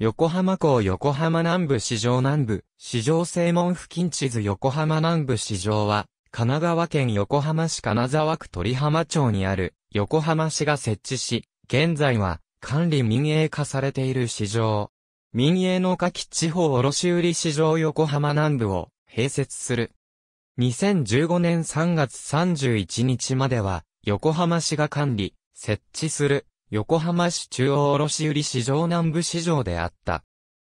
横浜港横浜南部市場南部、市場正門付近地図横浜南部市場は、神奈川県横浜市金沢区鳥浜町にある横浜市が設置し、現在は管理民営化されている市場。民営の夏季地方卸売市場横浜南部を併設する。2015年3月31日までは横浜市が管理、設置する横浜市中央卸売市場南部市場であった。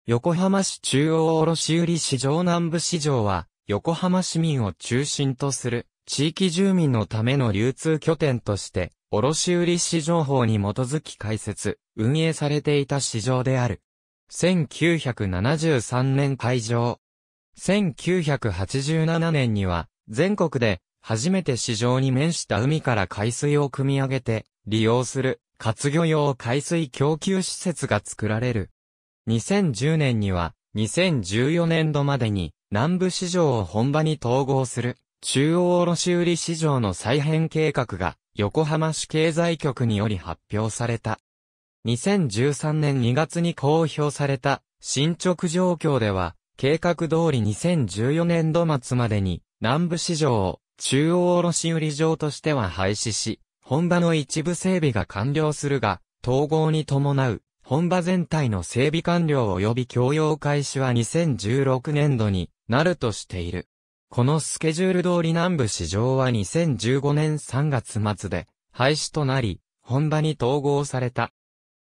横浜市中央卸売市場南部市場は、横浜市民を中心とする地域住民のための流通拠点として、卸売市場法に基づき開設、運営されていた市場である。1973年開場。1987年には、全国で初めて市場に面した海から海水を汲み上げて、利用する活魚用海水供給施設が作られる。2010年には、2014年度までに南部市場を本場に統合する中央卸売市場の再編計画が横浜市経済局により発表された。2013年2月に公表された進捗状況では、計画通り2014年度末までに南部市場を中央卸売場としては廃止し、ホンダの一部整備が完了するが、統合に伴う、ホンダ全体の整備完了及び供用開始は2016年度になるとしている。このスケジュール通り南部市場は2015年3月末で廃止となり、ホンダに統合された。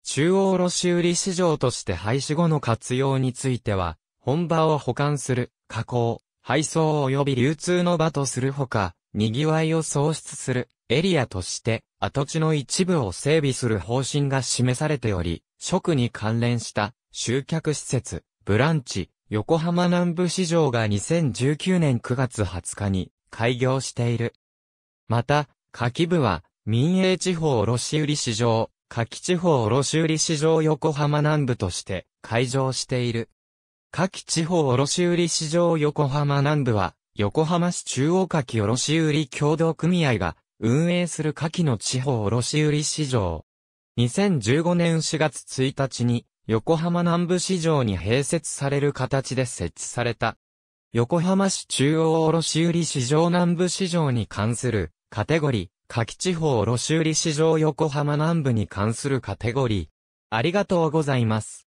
中央卸売市場として廃止後の活用については、本場を保管する、加工、配送及び流通の場とするほか、賑わいを創出するエリアとして跡地の一部を整備する方針が示されており、食に関連した集客施設、ブランチ、横浜南部市場が2019年9月20日に開業している。また、柿部は民営地方卸売市場、柿地方卸売市場横浜南部として開場している。柿地方卸売市場横浜南部は横浜市中央柿卸売協同組合が運営する柿の地方卸売市場。2015年4月1日に横浜南部市場に併設される形で設置された。横浜市中央卸売市場南部市場に関するカテゴリー、柿地方卸売市場横浜南部に関するカテゴリー。ありがとうございます。